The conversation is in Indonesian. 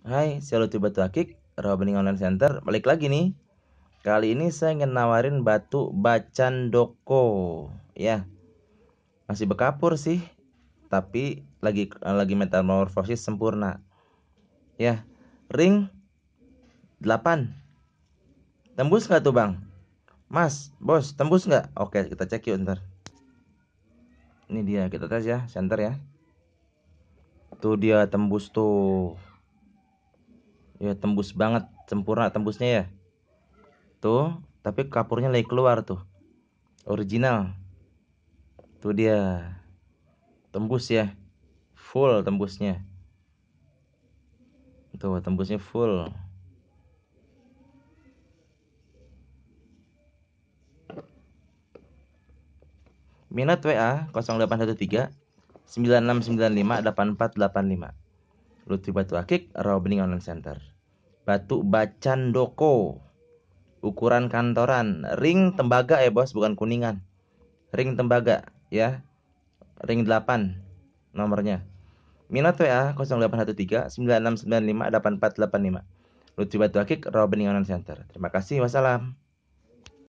Hai, saya Lutfi Batu Akik, Rawa Online Center. Balik lagi nih. Kali ini saya ingin nawarin batu bacan doko. Ya, masih bekapur sih, tapi lagi lagi metamorfosis sempurna. Ya, ring 8. Tembus nggak tuh bang? Mas, bos, tembus nggak? Oke, kita cek yuk ntar. Ini dia, kita tes ya, center ya. Tuh dia tembus tuh ya tembus banget sempurna tembusnya ya tuh tapi kapurnya lagi keluar tuh original tuh dia tembus ya full tembusnya tuh tembusnya full minat WA 0813 9695 8485 Lutfi Batu Akik, Bening Online Center. Batu Bacan Doko, ukuran kantoran, ring tembaga ya bos, bukan kuningan. Ring tembaga ya, ring 8 nomornya. Minat WA 0813-9695-8485. Lutfi Batu Akik, Bening Online Center. Terima kasih, wassalam.